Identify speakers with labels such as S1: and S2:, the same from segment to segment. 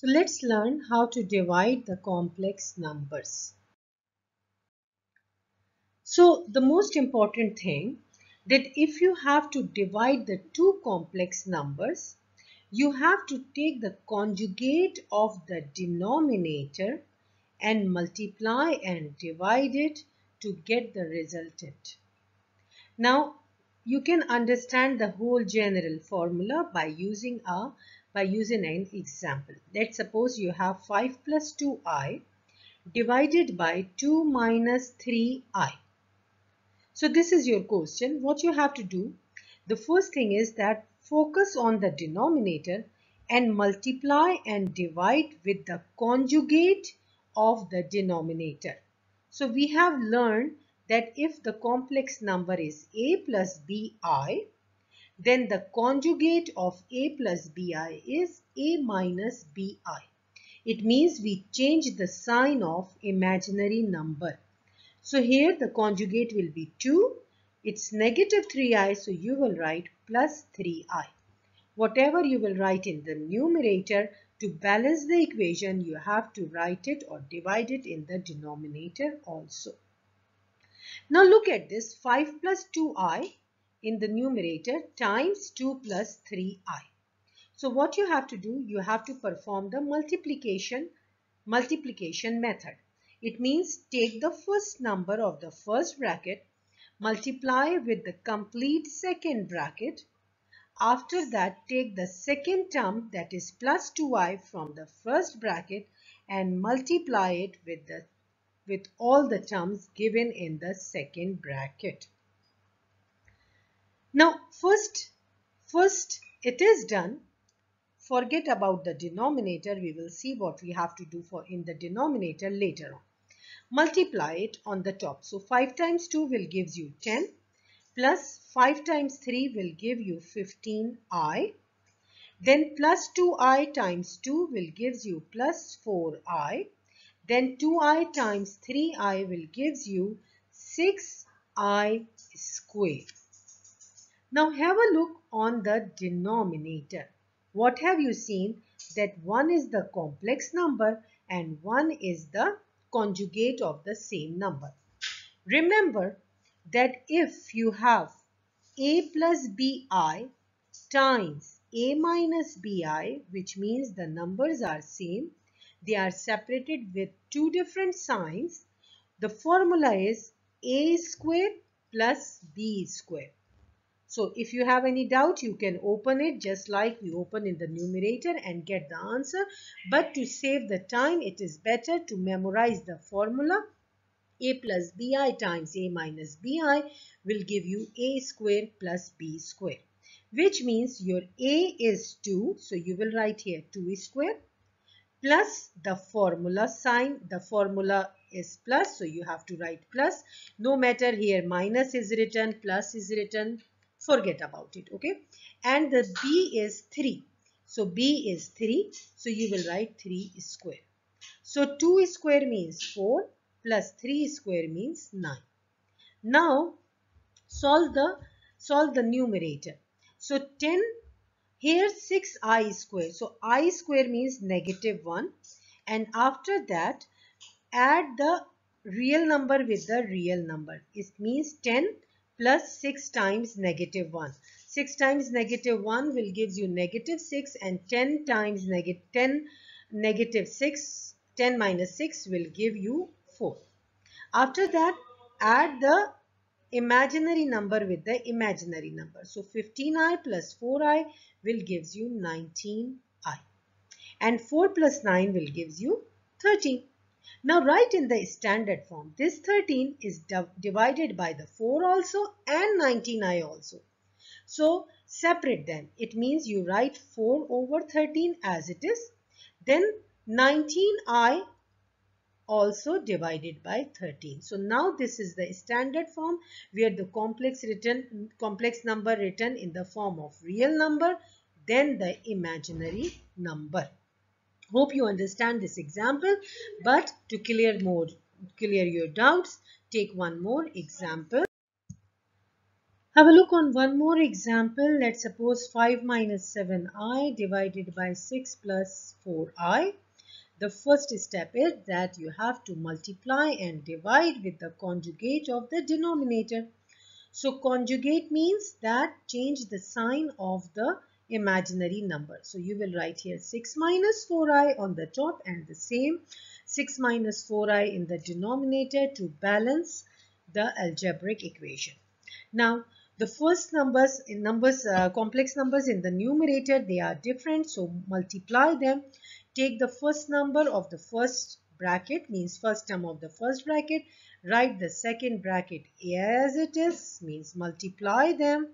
S1: So let's learn how to divide the complex numbers. So the most important thing that if you have to divide the two complex numbers, you have to take the conjugate of the denominator and multiply and divide it to get the resultant. Now you can understand the whole general formula by using a by using an example. Let's suppose you have 5 plus 2i divided by 2 minus 3i. So this is your question. What you have to do, the first thing is that focus on the denominator and multiply and divide with the conjugate of the denominator. So we have learned that if the complex number is a plus bi, then the conjugate of A plus BI is A minus BI. It means we change the sign of imaginary number. So here the conjugate will be 2. It's negative 3i so you will write plus 3i. Whatever you will write in the numerator to balance the equation you have to write it or divide it in the denominator also. Now look at this 5 plus 2i in the numerator times 2 plus 3i. So what you have to do, you have to perform the multiplication, multiplication method. It means take the first number of the first bracket, multiply with the complete second bracket. After that, take the second term that is plus 2i from the first bracket and multiply it with, the, with all the terms given in the second bracket. Now first, first it is done. Forget about the denominator. We will see what we have to do for in the denominator later on. Multiply it on the top. So 5 times 2 will gives you 10 plus 5 times 3 will give you 15i. Then plus 2i times 2 will gives you plus 4i. Then 2i times 3i will gives you 6i squared. Now have a look on the denominator. What have you seen? That 1 is the complex number and 1 is the conjugate of the same number. Remember that if you have a plus bi times a minus bi which means the numbers are same they are separated with two different signs the formula is a square plus b square so if you have any doubt, you can open it just like we open in the numerator and get the answer. But to save the time, it is better to memorize the formula. A plus bi times a minus bi will give you a square plus b square. Which means your a is 2. So you will write here 2 square plus the formula sign. The formula is plus. So you have to write plus. No matter here minus is written, plus is written forget about it okay and the b is 3 so b is 3 so you will write 3 square so 2 square means 4 plus 3 square means 9 now solve the solve the numerator so 10 here 6 i square so i square means negative 1 and after that add the real number with the real number it means 10 plus 6 times negative 1. 6 times negative 1 will gives you negative 6 and 10 times negative 10 negative 6 10 minus 6 will give you 4. After that add the imaginary number with the imaginary number. So 15i plus 4i will gives you 19i and 4 plus 9 will gives you 13. Now write in the standard form. This 13 is divided by the 4 also and 19i also. So separate them. It means you write 4 over 13 as it is. Then 19i also divided by 13. So now this is the standard form where the complex written complex number written in the form of real number then the imaginary number. Hope you understand this example. But to clear more, clear your doubts, take one more example. Have a look on one more example. Let's suppose 5 minus 7i divided by 6 plus 4i. The first step is that you have to multiply and divide with the conjugate of the denominator. So conjugate means that change the sign of the imaginary number. So you will write here 6 minus 4i on the top and the same 6 minus 4i in the denominator to balance the algebraic equation. Now the first numbers in numbers uh, complex numbers in the numerator they are different so multiply them take the first number of the first bracket means first term of the first bracket write the second bracket as it is means multiply them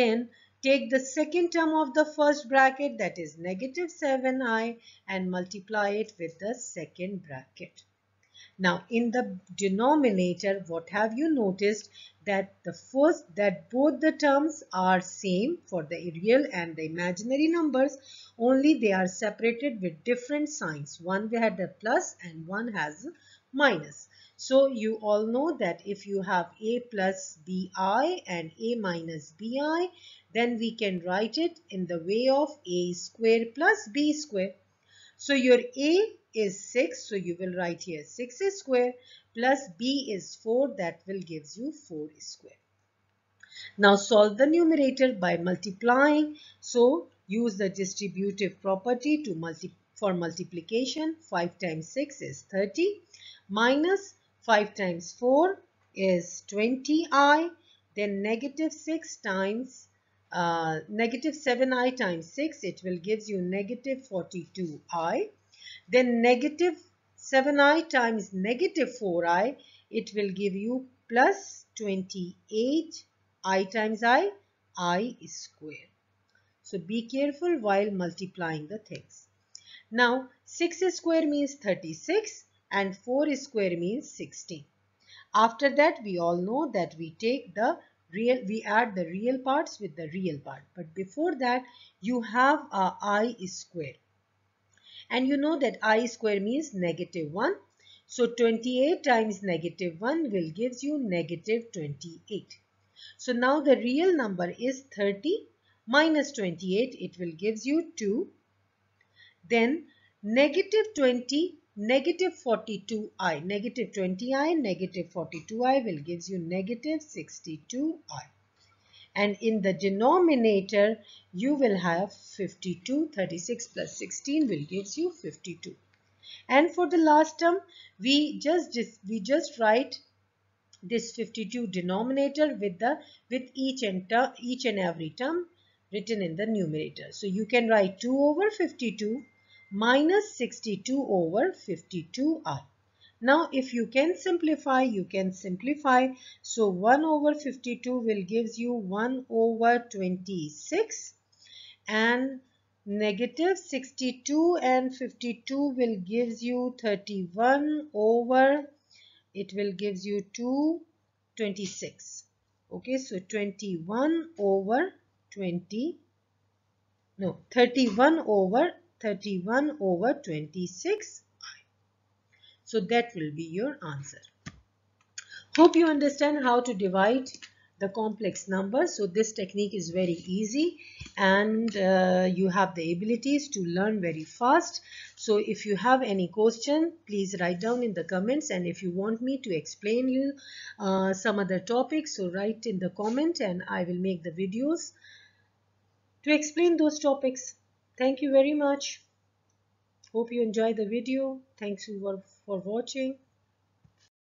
S1: then Take the second term of the first bracket that is negative 7i and multiply it with the second bracket. Now in the denominator what have you noticed that the first that both the terms are same for the real and the imaginary numbers only they are separated with different signs one had a plus and one has a minus so you all know that if you have A plus BI and A minus BI, then we can write it in the way of A square plus B square. So your A is 6, so you will write here 6 is square plus B is 4, that will gives you 4 square. Now solve the numerator by multiplying. So use the distributive property to multi for multiplication. 5 times 6 is 30 minus 5 times 4 is 20i. Then negative 6 times uh, negative 7i times 6, it will gives you negative 42i. Then negative 7i times negative 4i, it will give you plus 28i times i, i square. So be careful while multiplying the things. Now 6 square means 36 and 4 square means 60. After that we all know that we take the real, we add the real parts with the real part. But before that you have a i square. And you know that i square means negative 1. So 28 times negative 1 will gives you negative 28. So now the real number is 30 minus 28 it will gives you 2. Then negative 20 negative 42i, negative 20i, negative 42i will gives you negative 62i. And in the denominator, you will have 52, 36 plus 16 will gives you 52. And for the last term, we just, we just write this 52 denominator with the with each and each and every term written in the numerator. So you can write 2 over 52 minus 62 over 52i. Now if you can simplify, you can simplify. So 1 over 52 will gives you 1 over 26 and negative 62 and 52 will gives you 31 over it will gives you 2 26 okay so 21 over 20 no 31 over 31 over 26i. So that will be your answer. Hope you understand how to divide the complex number. So this technique is very easy and uh, you have the abilities to learn very fast. So if you have any question, please write down in the comments and if you want me to explain you uh, some other topics, so write in the comment and I will make the videos to explain those topics. Thank you very much. Hope you enjoy the video. Thanks for, for watching.